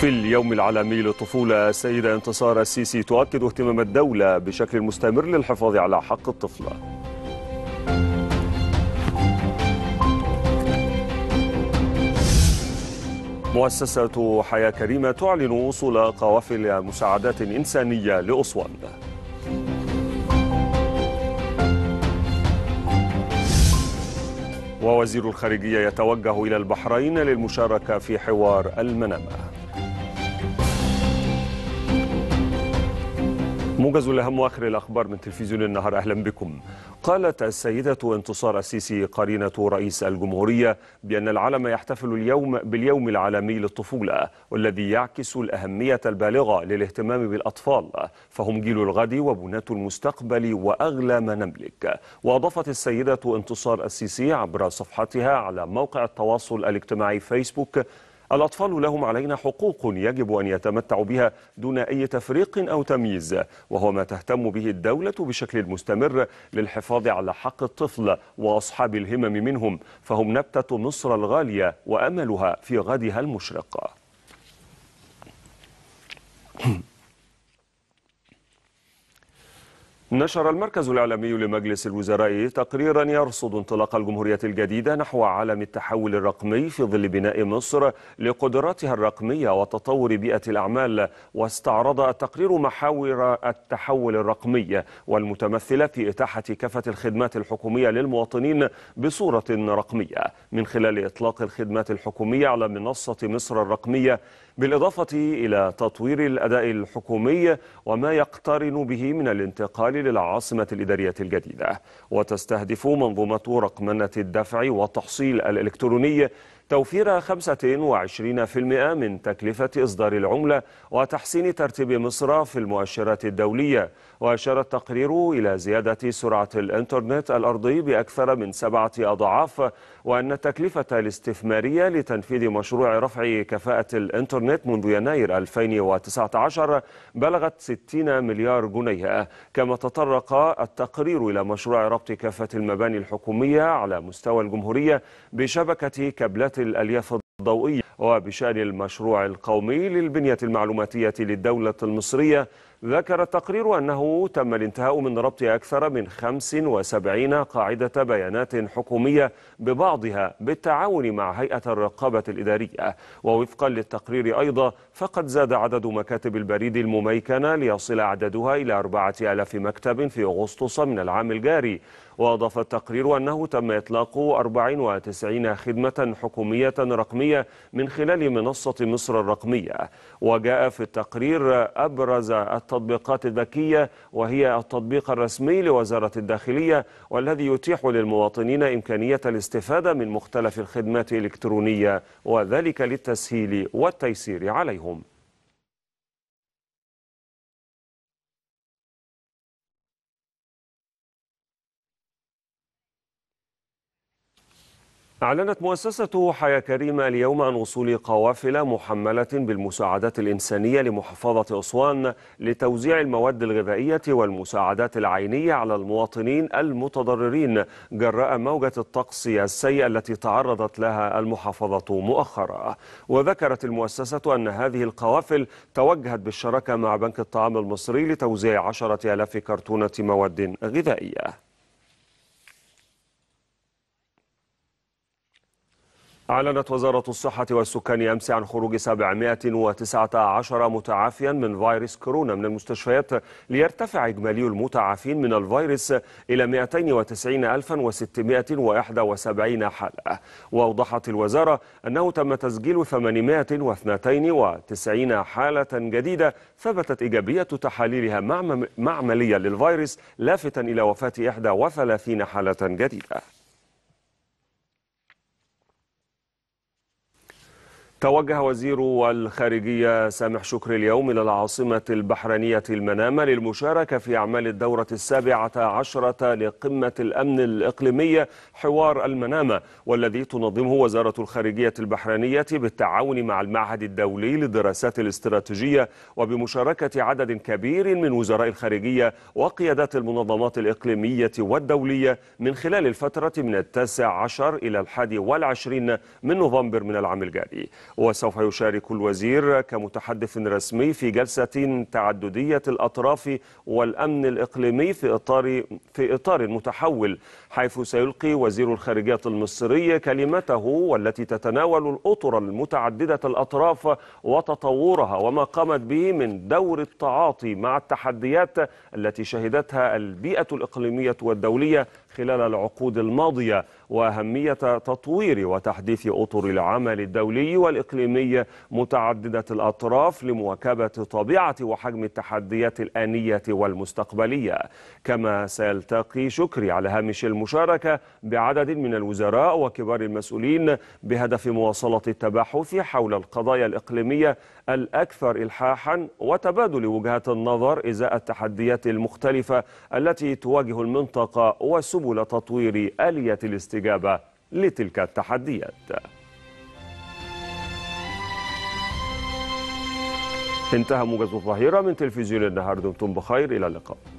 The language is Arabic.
في اليوم العالمي للطفولة السيدة انتصار السيسي تؤكد اهتمام الدولة بشكل مستمر للحفاظ على حق الطفل مؤسسة حياة كريمة تعلن وصول قوافل مساعدات إنسانية لأسوان ووزير الخارجية يتوجه إلى البحرين للمشاركة في حوار المنامة موجز الأهم وآخر الأخبار من تلفزيون النهار أهلا بكم قالت السيدة انتصار السيسي قرينة رئيس الجمهورية بأن العالم يحتفل اليوم باليوم العالمي للطفولة والذي يعكس الأهمية البالغة للاهتمام بالأطفال فهم جيل الغد وبناة المستقبل وأغلى ما نملك وأضافت السيدة انتصار السيسي عبر صفحتها على موقع التواصل الاجتماعي فيسبوك الأطفال لهم علينا حقوق يجب أن يتمتعوا بها دون أي تفريق أو تمييز وهو ما تهتم به الدولة بشكل مستمر للحفاظ على حق الطفل وأصحاب الهمم منهم فهم نبتة مصر الغالية وأملها في غدها المشرق نشر المركز الإعلامي لمجلس الوزراء تقريرا يرصد انطلاق الجمهورية الجديدة نحو عالم التحول الرقمي في ظل بناء مصر لقدراتها الرقمية وتطور بيئة الأعمال واستعرض التقرير محاور التحول الرقمي والمتمثلة في إتاحة كافة الخدمات الحكومية للمواطنين بصورة رقمية من خلال إطلاق الخدمات الحكومية على منصة مصر الرقمية بالإضافة إلى تطوير الأداء الحكومي وما يقترن به من الانتقال للعاصمة الإدارية الجديدة وتستهدف منظومة رقمنة الدفع والتحصيل الإلكتروني توفير 25% من تكلفة إصدار العملة وتحسين ترتيب مصر في المؤشرات الدولية وأشار التقرير إلى زيادة سرعة الإنترنت الأرضي بأكثر من سبعة أضعاف وأن التكلفة الاستثمارية لتنفيذ مشروع رفع كفاءة الإنترنت منذ يناير 2019 بلغت 60 مليار جنيه كما تطرق التقرير إلى مشروع ربط كافة المباني الحكومية على مستوى الجمهورية بشبكة كابلات الألياف الضوئية وبشأن المشروع القومي للبنية المعلوماتية للدولة المصرية ذكر التقرير أنه تم الانتهاء من ربط أكثر من 75 قاعدة بيانات حكومية ببعضها بالتعاون مع هيئة الرقابة الإدارية ووفقا للتقرير أيضا فقد زاد عدد مكاتب البريد المميكنة ليصل عددها إلى 4000 مكتب في أغسطس من العام الجاري وأضاف التقرير أنه تم إطلاق 94 خدمة حكومية رقمية من خلال منصة مصر الرقمية وجاء في التقرير أبرز التطبيقات الذكية وهي التطبيق الرسمي لوزارة الداخلية والذي يتيح للمواطنين إمكانية الاستفادة من مختلف الخدمات الإلكترونية وذلك للتسهيل والتيسير عليهم أعلنت مؤسسة حياة كريمة اليوم عن وصول قوافل محملة بالمساعدات الإنسانية لمحافظة أسوان لتوزيع المواد الغذائية والمساعدات العينية على المواطنين المتضررين جراء موجة الطقس السيء التي تعرضت لها المحافظة مؤخرا وذكرت المؤسسة أن هذه القوافل توجهت بالشراكة مع بنك الطعام المصري لتوزيع عشرة ألاف كرتونة مواد غذائية أعلنت وزارة الصحة والسكان أمس عن خروج 719 متعافيا من فيروس كورونا من المستشفيات ليرتفع إجمالي المتعافين من الفيروس إلى 290671 حالة وأوضحت الوزارة أنه تم تسجيل 892 حالة جديدة ثبتت إيجابية تحاليلها معمليا للفيروس لافتا إلى وفاة 31 حالة جديدة توجه وزير الخارجية سامح شكري اليوم إلى العاصمة البحرينية المنامة للمشاركة في أعمال الدورة السابعة عشرة لقمة الأمن الإقليمية حوار المنامة والذي تنظمه وزارة الخارجية البحرينية بالتعاون مع المعهد الدولي للدراسات الاستراتيجية وبمشاركة عدد كبير من وزراء الخارجية وقيادات المنظمات الإقليمية والدولية من خلال الفترة من التاسع عشر إلى الحادي والعشرين من نوفمبر من العام الجاري وسوف يشارك الوزير كمتحدث رسمي في جلسة تعددية الأطراف والأمن الإقليمي في إطار في إطار متحول حيث سيلقي وزير الخارجية المصري كلمته والتي تتناول الأطر المتعددة الأطراف وتطورها وما قامت به من دور التعاطي مع التحديات التي شهدتها البيئة الإقليمية والدولية خلال العقود الماضية وأهمية تطوير وتحديث أطر العمل الدولي والإقليمي إقليمية متعددة الأطراف لمواكبة طبيعة وحجم التحديات الآنية والمستقبلية كما سيلتقي شكري على هامش المشاركة بعدد من الوزراء وكبار المسؤولين بهدف مواصلة التباحث حول القضايا الإقليمية الأكثر إلحاحا وتبادل وجهات النظر إزاء التحديات المختلفة التي تواجه المنطقة وسبل تطوير آلية الاستجابة لتلك التحديات انتهى موجز الظهيرة من تلفزيون النهار دمتم بخير إلى اللقاء